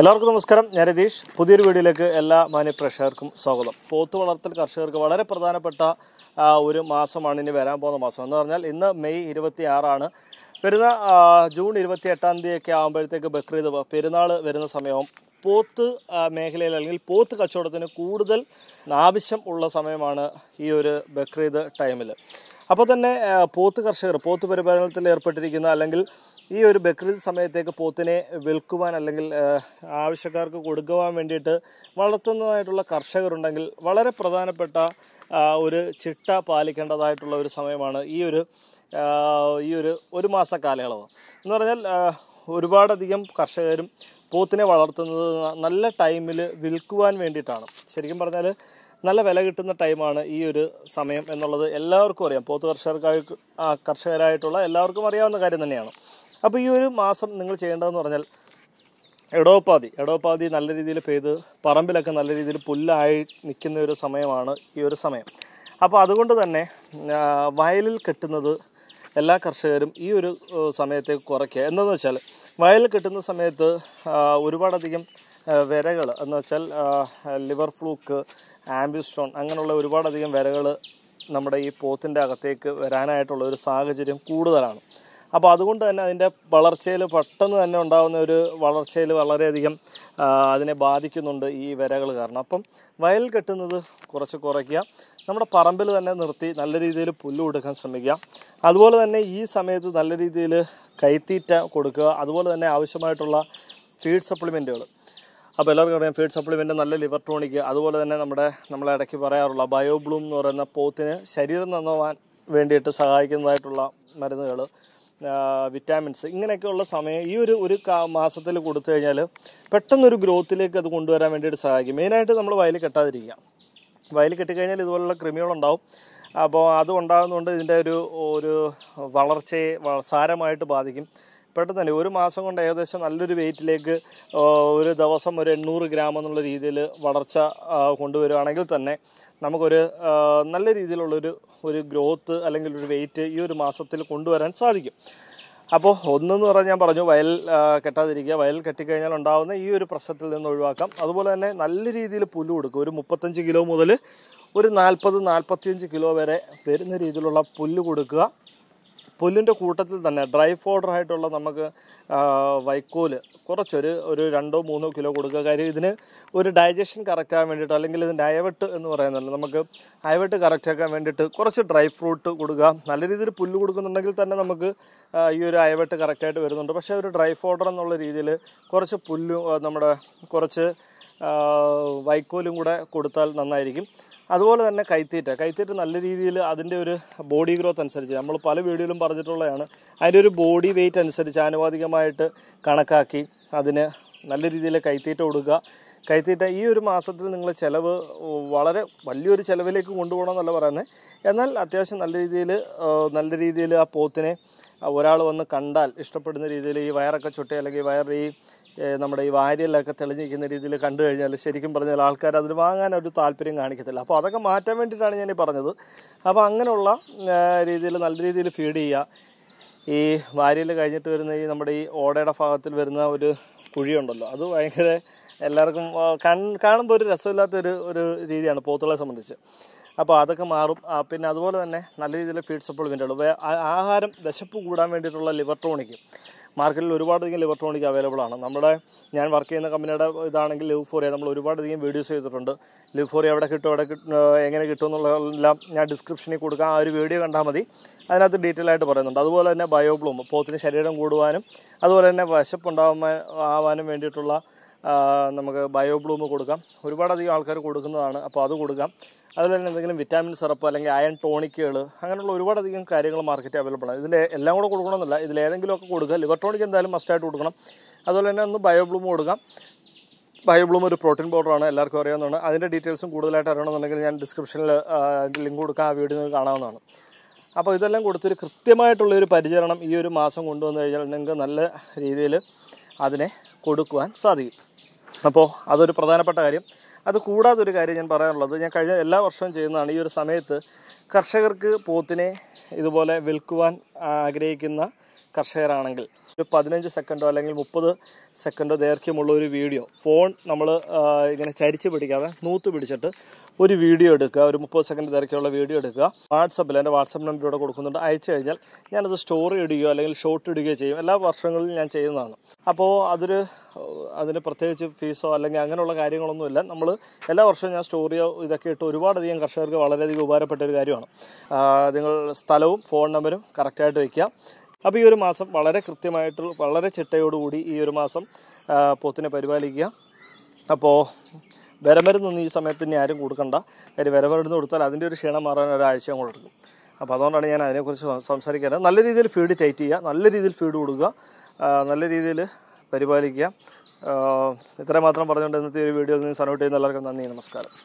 എല്ലാവർക്കും നമസ്കാരം ഞാൻ രതീഷ് പുതിയൊരു വീഡിയോയിലേക്ക് എല്ലാ മാന്യപ്രേക്ഷകർക്കും സ്വാഗതം പോത്ത് വളർത്തൽ കർഷകർക്ക് വളരെ പ്രധാനപ്പെട്ട ഒരു മാസമാണ് ഇനി വരാൻ പോകുന്ന മാസം എന്ന് പറഞ്ഞാൽ ഇന്ന് മെയ് ഇരുപത്തി ആറാണ് വരുന്ന ജൂൺ ഇരുപത്തി എട്ടാം തീയതിയൊക്കെ ആകുമ്പോഴത്തേക്ക് ബക്രീദ് പെരുന്നാൾ വരുന്ന സമയവും പോത്ത് മേഖലയിൽ അല്ലെങ്കിൽ പോത്ത് കച്ചവടത്തിന് കൂടുതൽ ആവശ്യം ഉള്ള സമയമാണ് ഈ ഒരു ബക്രീദ് ടൈമിൽ അപ്പോൾ തന്നെ പോത്ത് കർഷകർ പോത്ത് പരിപാലനത്തിൽ ഏർപ്പെട്ടിരിക്കുന്ന അല്ലെങ്കിൽ ഈ ഒരു ബക്രീദ് സമയത്തേക്ക് പോത്തിനെ വിൽക്കുവാൻ അല്ലെങ്കിൽ ആവശ്യക്കാർക്ക് കൊടുക്കുവാൻ വേണ്ടിയിട്ട് വളർത്തുന്നതായിട്ടുള്ള കർഷകരുണ്ടെങ്കിൽ വളരെ പ്രധാനപ്പെട്ട ഒരു ചിട്ട പാലിക്കേണ്ടതായിട്ടുള്ള ഒരു സമയമാണ് ഈ ഒരു ഈ ഒരു ഒരു മാസ കാലയളവ് എന്ന് പറഞ്ഞാൽ ഒരുപാടധികം കർഷകരും പോത്തിനെ വളർത്തുന്നത് നല്ല ടൈമിൽ വിൽക്കുവാൻ വേണ്ടിയിട്ടാണ് ശരിക്കും പറഞ്ഞാൽ നല്ല വില കിട്ടുന്ന ടൈമാണ് ഈ ഒരു സമയം എന്നുള്ളത് എല്ലാവർക്കും അറിയാം പോത്ത് കർഷകർക്കായി കർഷകരായിട്ടുള്ള എല്ലാവർക്കും അറിയാവുന്ന കാര്യം തന്നെയാണ് അപ്പോൾ ഈ ഒരു മാസം നിങ്ങൾ ചെയ്യേണ്ടതെന്ന് പറഞ്ഞാൽ എടോപ്പാതി എടോപ്പാതി നല്ല രീതിയിൽ പെയ്ത് പറമ്പിലൊക്കെ നല്ല രീതിയിൽ പുല്ലായി നിൽക്കുന്ന ഒരു സമയമാണ് ഈ ഒരു സമയം അപ്പോൾ അതുകൊണ്ട് തന്നെ വയലിൽ കെട്ടുന്നത് എല്ലാ കർഷകരും ഈ ഒരു സമയത്തെ കുറയ്ക്കുക എന്തെന്ന് വെച്ചാൽ വയലിൽ കെട്ടുന്ന സമയത്ത് ഒരുപാടധികം വിരകൾ എന്ന് വെച്ചാൽ ലിവർ ഫ്ലൂക്ക് ആംബ്യൂസ്റ്റോൺ അങ്ങനെയുള്ള ഒരുപാടധികം വരകൾ നമ്മുടെ ഈ പോത്തിൻ്റെ അകത്തേക്ക് വരാനായിട്ടുള്ള ഒരു സാഹചര്യം കൂടുതലാണ് അപ്പോൾ അതുകൊണ്ട് തന്നെ അതിൻ്റെ വളർച്ചയിൽ പെട്ടെന്ന് തന്നെ ഉണ്ടാകുന്ന ഒരു വളർച്ചയിൽ വളരെയധികം അതിനെ ബാധിക്കുന്നുണ്ട് ഈ വരകൾ കാരണം അപ്പം വയൽ കെട്ടുന്നത് കുറച്ച് കുറയ്ക്കുക നമ്മുടെ പറമ്പിൽ തന്നെ നിർത്തി നല്ല രീതിയിൽ പുല്ല് കൊടുക്കാൻ ശ്രമിക്കുക അതുപോലെ തന്നെ ഈ സമയത്ത് നല്ല രീതിയിൽ കൈത്തീറ്റ കൊടുക്കുക അതുപോലെ തന്നെ ആവശ്യമായിട്ടുള്ള ഫീഡ് സപ്ലിമെൻറ്റുകൾ അപ്പോൾ എല്ലാവർക്കും അറിയാം ഫീഡ് സപ്ലിമെൻ്റ് നല്ല ലിവർ ടോണിക് അതുപോലെ തന്നെ നമ്മുടെ നമ്മളെ ഇടയ്ക്ക് പറയാറുള്ള ബയോബ്ലൂം എന്ന് പറയുന്ന പോത്തിന് ശരീരം നന്നാവാൻ വേണ്ടിയിട്ട് സഹായിക്കുന്നതായിട്ടുള്ള മരുന്നുകൾ വിറ്റാമിൻസ് ഇങ്ങനെയൊക്കെയുള്ള സമയം ഈ ഒരു ഒരു മാസത്തിൽ കൊടുത്തു കഴിഞ്ഞാൽ പെട്ടെന്നൊരു ഗ്രോത്തിലേക്ക് അത് കൊണ്ടുവരാൻ വേണ്ടിയിട്ട് സഹായിക്കും മെയിനായിട്ട് നമ്മൾ വയലിൽ കെട്ടാതിരിക്കുക വയലിൽ കെട്ടിക്കഴിഞ്ഞാൽ ഇതുപോലുള്ള ക്രിമികളുണ്ടാവും അപ്പോൾ അത് ഉണ്ടാകുന്നതുകൊണ്ട് ഇതിൻ്റെ ഒരു ഒരു വളർച്ചയെ സാരമായിട്ട് ബാധിക്കും പെട്ടെന്ന് തന്നെ ഒരു മാസം കൊണ്ട് ഏകദേശം നല്ലൊരു വെയിറ്റിലേക്ക് ഒരു ദിവസം ഒരു എണ്ണൂറ് ഗ്രാം എന്നുള്ള രീതിയിൽ വളർച്ച കൊണ്ടുവരുവാണെങ്കിൽ തന്നെ നമുക്കൊരു നല്ല രീതിയിലുള്ളൊരു ഒരു ഗ്രോത്ത് അല്ലെങ്കിൽ ഒരു വെയിറ്റ് ഈ ഒരു മാസത്തിൽ കൊണ്ടുവരാൻ സാധിക്കും അപ്പോൾ ഒന്നെന്ന് പറഞ്ഞാൽ ഞാൻ പറഞ്ഞു വയൽ കെട്ടാതിരിക്കുക വയൽ കെട്ടിക്കഴിഞ്ഞാൽ ഉണ്ടാകുന്ന ഈ ഒരു പ്രശ്നത്തിൽ നിന്ന് ഒഴിവാക്കാം അതുപോലെ തന്നെ നല്ല രീതിയിൽ പുല്ല് കൊടുക്കുക ഒരു മുപ്പത്തഞ്ച് കിലോ മുതൽ ഒരു നാൽപ്പത് നാൽപ്പത്തിയഞ്ച് കിലോ വരെ വരുന്ന രീതിയിലുള്ള പുല്ല് കൊടുക്കുക പുല്ലിൻ്റെ കൂട്ടത്തിൽ തന്നെ ഡ്രൈ ഫോഡർ ആയിട്ടുള്ള നമുക്ക് വൈക്കോല് കുറച്ചൊരു ഒരു രണ്ടോ മൂന്നോ കിലോ കൊടുക്കുക കാര്യം ഇതിന് ഒരു ഡൈജഷൻ കറക്റ്റ് ആകാൻ വേണ്ടിയിട്ട് അല്ലെങ്കിൽ ഇതിൻ്റെ അയവെട്ട് എന്ന് പറയുന്നല്ലോ നമുക്ക് അയവെട്ട് കറക്റ്റ് ആക്കാൻ വേണ്ടിയിട്ട് കുറച്ച് ഡ്രൈ ഫ്രൂട്ട് കൊടുക്കുക നല്ല രീതിയിൽ പുല്ല് കൊടുക്കുന്നുണ്ടെങ്കിൽ തന്നെ നമുക്ക് ഈ ഒരു അയവെട്ട് കറക്റ്റായിട്ട് വരുന്നുണ്ട് പക്ഷേ ഒരു ഡ്രൈ ഫോഡർ എന്നുള്ള രീതിയിൽ കുറച്ച് പുല്ലും നമ്മുടെ കുറച്ച് വൈക്കോലും കൂടെ കൊടുത്താൽ നന്നായിരിക്കും അതുപോലെ തന്നെ കൈത്തീറ്റ കൈത്തീറ്റ നല്ല രീതിയിൽ അതിൻ്റെ ഒരു ബോഡി ഗ്രോത്ത് അനുസരിച്ച് നമ്മൾ പല വീഡിയോയിലും പറഞ്ഞിട്ടുള്ളതാണ് അതിൻ്റെ ഒരു ബോഡി വെയ്റ്റ് അനുസരിച്ച് ആനുപാതികമായിട്ട് കണക്കാക്കി അതിന് നല്ല രീതിയിൽ കൈത്തീറ്റ കൊടുക്കുക കൈത്തീറ്റ ഈ ഒരു മാസത്തിൽ നിങ്ങൾ ചിലവ് വളരെ വലിയൊരു ചിലവിലേക്ക് കൊണ്ടുപോകണം കൊണ്ടുപോകണമെന്നല്ല പറയുന്നത് എന്നാൽ അത്യാവശ്യം നല്ല രീതിയിൽ നല്ല രീതിയിൽ ആ പോത്തിനെ ഒരാൾ വന്ന് കണ്ടാൽ ഇഷ്ടപ്പെടുന്ന രീതിയിൽ ഈ വയറൊക്കെ ചുട്ടി അല്ലെങ്കിൽ വയർ ഈ നമ്മുടെ ഈ വാരിയിലൊക്കെ തെളിഞ്ഞിരിക്കുന്ന രീതിയിൽ കണ്ടു കഴിഞ്ഞാൽ ശരിക്കും പറഞ്ഞാൽ ആൾക്കാർ അതിന് വാങ്ങാൻ ഒരു താല്പര്യം കാണിക്കത്തില്ല അപ്പോൾ അതൊക്കെ മാറ്റാൻ വേണ്ടിയിട്ടാണ് ഞാനീ പറഞ്ഞത് അപ്പോൾ അങ്ങനെയുള്ള രീതിയിൽ നല്ല രീതിയിൽ ഫീഡ് ചെയ്യുക ഈ വാരിയിൽ കഴിഞ്ഞിട്ട് വരുന്ന ഈ നമ്മുടെ ഈ ഓടയുടെ ഭാഗത്തിൽ വരുന്ന ഒരു കുഴിയുണ്ടല്ലോ അത് ഭയങ്കര എല്ലാവർക്കും കാണുമ്പോൾ ഒരു രസമില്ലാത്തൊരു ഒരു രീതിയാണ് പോത്തുകളെ സംബന്ധിച്ച് അപ്പോൾ അതൊക്കെ മാറും പിന്നെ അതുപോലെ തന്നെ നല്ല രീതിയിൽ ഫീഡ് സപ്ലിമെൻറ്റുകൾ ആഹാരം വിശപ്പ് കൂടാൻ വേണ്ടിയിട്ടുള്ള ലിവർട്രോണിക് മാർക്കറ്റിൽ ഒരുപാടധികം ലിവർട്രോണിക് അവൈലബിൾ ആണ് നമ്മുടെ ഞാൻ വർക്ക് ചെയ്യുന്ന കമ്പനിയുടെ ഇതാണെങ്കിൽ ലിവ്ഫോറിയ നമ്മൾ ഒരുപാടധികം വീഡിയോസ് ചെയ്തിട്ടുണ്ട് ലിവ്ഫോറിയ എവിടെ കിട്ടും എവിടെ എങ്ങനെ കിട്ടും എന്നുള്ളതെല്ലാം ഞാൻ ഡിസ്ക്രിപ്ഷനിൽ കൊടുക്കാം ആ ഒരു വീഡിയോ കണ്ടാൽ മതി അതിനകത്ത് ഡീറ്റെയിൽ ആയിട്ട് പറയുന്നുണ്ട് അതുപോലെ തന്നെ ബയോബ്ലൂം പോത്തിന് ശരീരം കൂടുവാനും അതുപോലെ തന്നെ വിശപ്പുണ്ടാവാൻ ആവാനും വേണ്ടിയിട്ടുള്ള നമുക്ക് ബയോ ബ്ലൂം കൊടുക്കാം ഒരുപാടധികം ആൾക്കാർ കൊടുക്കുന്നതാണ് അപ്പോൾ അത് കൊടുക്കാം അതുപോലെ തന്നെ എന്തെങ്കിലും വിറ്റാമിൻ സിറപ്പ് അല്ലെങ്കിൽ അയൺ ടോണിക്കുകൾ അങ്ങനെയുള്ള ഒരുപാടധികം കാര്യങ്ങൾ മാർക്കറ്റിൽ അവൈലബിൾ ആണ് ഇതിൽ എല്ലാം കൂടെ കൊടുക്കണമെന്നില്ല ഇതിൽ ഏതെങ്കിലുമൊക്കെ കൊടുക്കുക ലിവർ ടോണിക്ക് എന്തായാലും മസ്റ്റായിട്ട് കൊടുക്കണം അതുപോലെ തന്നെ ഒന്ന് ബയോ ബ്ലൂം കൊടുക്കാം ബയോ ബ്ലൂം ഒരു പ്രോട്ടീൻ പൗഡറാണ് എല്ലാവർക്കും അറിയാവുന്നതാണ് അതിൻ്റെ ഡീറ്റെയിൽസും കൂടുതലായിട്ട് അറിയണമെന്നുണ്ടെങ്കിൽ ഞാൻ ഡിസ്ക്രിപ്ഷനിൽ അതിൻ്റെ ലിങ്ക് കൊടുക്കാം ആ വീഡിയോ നിങ്ങൾക്ക് കാണാവുന്നതാണ് അപ്പോൾ ഇതെല്ലാം കൊടുത്തൊരു കൃത്യമായിട്ടുള്ളൊരു പരിചരണം ഈ ഒരു മാസം കൊണ്ടുവന്നു കഴിഞ്ഞാൽ നിങ്ങൾക്ക് നല്ല രീതിയിൽ അതിനെ കൊടുക്കുവാൻ സാധിക്കും അപ്പോൾ അതൊരു പ്രധാനപ്പെട്ട കാര്യം അത് കൂടാതെ ഒരു കാര്യം ഞാൻ പറയാനുള്ളത് ഞാൻ കഴിഞ്ഞ എല്ലാ വർഷവും ചെയ്യുന്നതാണ് ഈ ഒരു സമയത്ത് കർഷകർക്ക് പോത്തിനെ ഇതുപോലെ വിൽക്കുവാൻ ആഗ്രഹിക്കുന്ന കർഷകരാണെങ്കിൽ ഒരു പതിനഞ്ച് സെക്കൻഡോ അല്ലെങ്കിൽ മുപ്പത് സെക്കൻഡോ ദൈർഘ്യമുള്ള ഒരു വീഡിയോ ഫോൺ നമ്മൾ ഇങ്ങനെ ചരിച്ച് പിടിക്കാതെ നൂത്ത് പിടിച്ചിട്ട് ഒരു വീഡിയോ എടുക്കുക ഒരു മുപ്പത് സെക്കൻഡ് തിരക്കുള്ള വീഡിയോ എടുക്കുക വാട്സപ്പിൽ എൻ്റെ വാട്സപ്പ് നമ്പറിലൂടെ കൊടുക്കുന്നുണ്ട് അയച്ചു കഴിഞ്ഞാൽ ഞാനത് സ്റ്റോറി ഇടുകയോ അല്ലെങ്കിൽ ഷോർട്ട് ഇടുകയോ ചെയ്യും എല്ലാ വർഷങ്ങളിലും ഞാൻ ചെയ്യുന്നതാണ് അപ്പോൾ അതൊരു അതിന് പ്രത്യേകിച്ച് ഫീസോ അല്ലെങ്കിൽ അങ്ങനെയുള്ള കാര്യങ്ങളൊന്നുമില്ല നമ്മൾ എല്ലാ വർഷവും ഞാൻ സ്റ്റോറിയോ ഇതൊക്കെ ഇട്ട് ഒരുപാടധികം കർഷകർക്ക് വളരെയധികം ഉപകാരപ്പെട്ട ഒരു കാര്യമാണ് നിങ്ങൾ സ്ഥലവും ഫോൺ നമ്പരും കറക്റ്റായിട്ട് വയ്ക്കുക അപ്പോൾ ഈ ഒരു മാസം വളരെ കൃത്യമായിട്ട് വളരെ ചിട്ടയോടുകൂടി ഈ ഒരു മാസം പോത്തിനെ പരിപാലിക്കുക അപ്പോൾ ഒന്നും ഈ സമയത്ത് ഇനി ആരും കൊടുക്കണ്ട കാര്യം വരമരുന്ന് കൊടുത്താൽ അതിൻ്റെ ഒരു ക്ഷീണം മാറാൻ ഒരാഴ്ച കൂടെ എടുക്കും അപ്പോൾ അതുകൊണ്ടാണ് ഞാൻ അതിനെക്കുറിച്ച് സംസാരിക്കുന്നത് നല്ല രീതിയിൽ ഫീഡ് ടൈറ്റ് ചെയ്യുക നല്ല രീതിയിൽ ഫീഡ് കൊടുക്കുക നല്ല രീതിയിൽ പരിപാലിക്കുക ഇത്രമാത്രം പറഞ്ഞുകൊണ്ട് ഇന്നത്തെ ഒരു വീഡിയോയിൽ നിന്ന് സനോട്ട് ചെയ്യുന്ന എല്ലാവർക്കും നന്ദി നമസ്കാരം